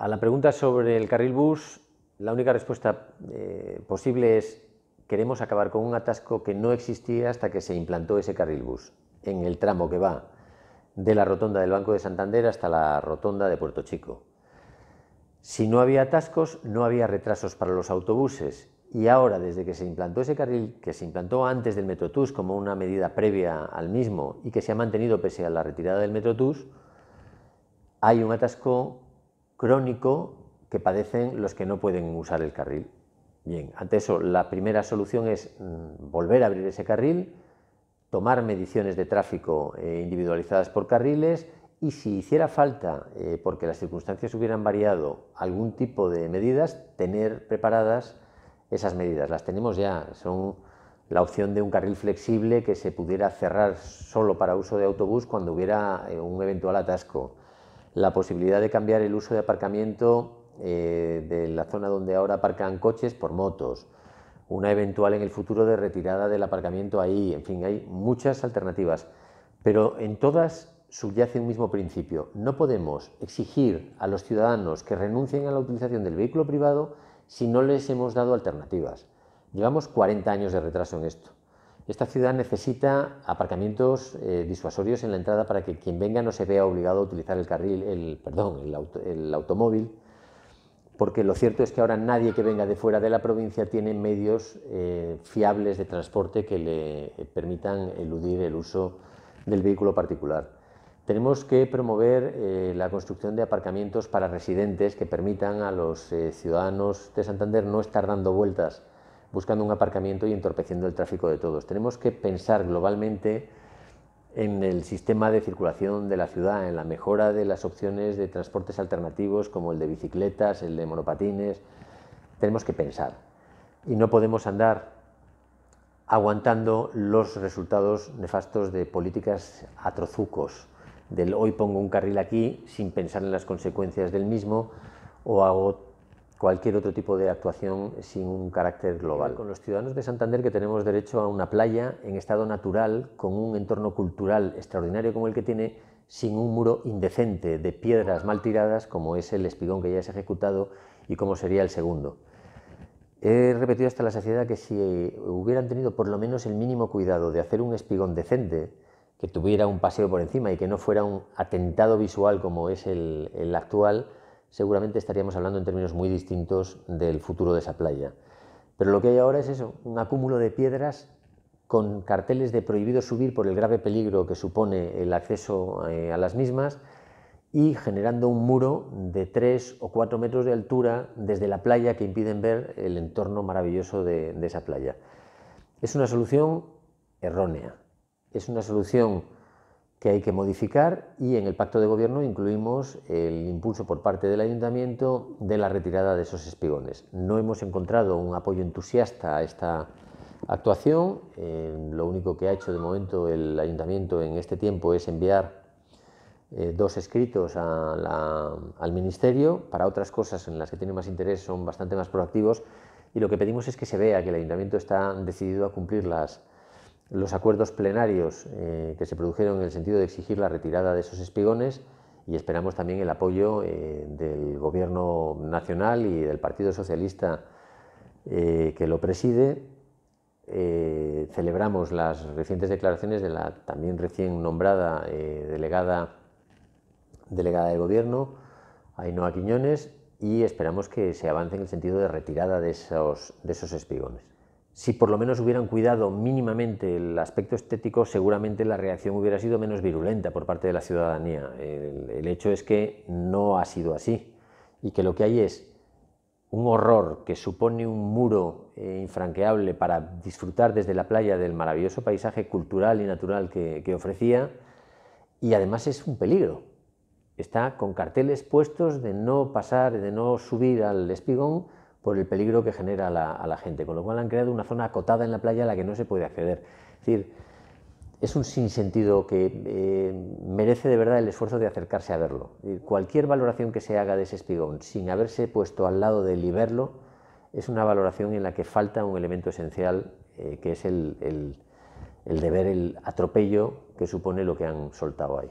A la pregunta sobre el carril bus, la única respuesta eh, posible es queremos acabar con un atasco que no existía hasta que se implantó ese carril bus, en el tramo que va de la rotonda del Banco de Santander hasta la rotonda de Puerto Chico. Si no había atascos, no había retrasos para los autobuses y ahora, desde que se implantó ese carril, que se implantó antes del MetroTus como una medida previa al mismo y que se ha mantenido pese a la retirada del MetroTus, hay un atasco crónico que padecen los que no pueden usar el carril. Bien, ante eso, la primera solución es mm, volver a abrir ese carril, tomar mediciones de tráfico eh, individualizadas por carriles y si hiciera falta, eh, porque las circunstancias hubieran variado, algún tipo de medidas, tener preparadas esas medidas. Las tenemos ya, son la opción de un carril flexible que se pudiera cerrar solo para uso de autobús cuando hubiera eh, un eventual atasco la posibilidad de cambiar el uso de aparcamiento eh, de la zona donde ahora aparcan coches por motos, una eventual en el futuro de retirada del aparcamiento ahí, en fin, hay muchas alternativas, pero en todas subyace un mismo principio. No podemos exigir a los ciudadanos que renuncien a la utilización del vehículo privado si no les hemos dado alternativas. Llevamos 40 años de retraso en esto. Esta ciudad necesita aparcamientos eh, disuasorios en la entrada para que quien venga no se vea obligado a utilizar el carril, el, perdón, el, automóvil, porque lo cierto es que ahora nadie que venga de fuera de la provincia tiene medios eh, fiables de transporte que le permitan eludir el uso del vehículo particular. Tenemos que promover eh, la construcción de aparcamientos para residentes que permitan a los ciudadanos de Santander no estar dando vueltas buscando un aparcamiento y entorpeciendo el tráfico de todos. Tenemos que pensar globalmente en el sistema de circulación de la ciudad, en la mejora de las opciones de transportes alternativos como el de bicicletas, el de monopatines. Tenemos que pensar y no podemos andar aguantando los resultados nefastos de políticas atrozucos, del hoy pongo un carril aquí sin pensar en las consecuencias del mismo o hago cualquier otro tipo de actuación sin un carácter global. Con los ciudadanos de Santander que tenemos derecho a una playa en estado natural, con un entorno cultural extraordinario como el que tiene, sin un muro indecente de piedras mal tiradas como es el espigón que ya es ejecutado y como sería el segundo. He repetido hasta la saciedad que si hubieran tenido por lo menos el mínimo cuidado de hacer un espigón decente, que tuviera un paseo por encima y que no fuera un atentado visual como es el, el actual, seguramente estaríamos hablando en términos muy distintos del futuro de esa playa. Pero lo que hay ahora es eso, un acúmulo de piedras con carteles de prohibido subir por el grave peligro que supone el acceso eh, a las mismas y generando un muro de 3 o 4 metros de altura desde la playa que impiden ver el entorno maravilloso de, de esa playa. Es una solución errónea, es una solución que hay que modificar y en el pacto de gobierno incluimos el impulso por parte del ayuntamiento de la retirada de esos espigones. No hemos encontrado un apoyo entusiasta a esta actuación. Eh, lo único que ha hecho de momento el ayuntamiento en este tiempo es enviar eh, dos escritos al ministerio. Para otras cosas en las que tiene más interés son bastante más proactivos y lo que pedimos es que se vea que el ayuntamiento está decidido a cumplir las los acuerdos plenarios eh, que se produjeron en el sentido de exigir la retirada de esos espigones y esperamos también el apoyo eh, del Gobierno Nacional y del Partido Socialista eh, que lo preside. celebramos las recientes declaraciones de la también recién nombrada delegada, de Gobierno, Ainhoa Quiñones, y esperamos que se avance en el sentido de retirada de esos, de esos espigones si por lo menos hubieran cuidado mínimamente el aspecto estético, seguramente la reacción hubiera sido menos virulenta por parte de la ciudadanía. El, hecho es que no ha sido así y que lo que hay es un horror que supone un muro eh, infranqueable para disfrutar desde la playa del maravilloso paisaje cultural y natural que ofrecía y además es un peligro. Está con carteles puestos de no pasar, de no subir al espigón por el peligro que genera a la, gente, con lo cual han creado una zona acotada en la playa a la que no se puede acceder. Es decir, es un sinsentido que eh, merece de verdad el esfuerzo de acercarse a verlo. Cualquier valoración que se haga de ese espigón sin haberse puesto al lado de iberlo es una valoración en la que falta un elemento esencial eh, que es el, el de ver el atropello que supone lo que han soltado ahí.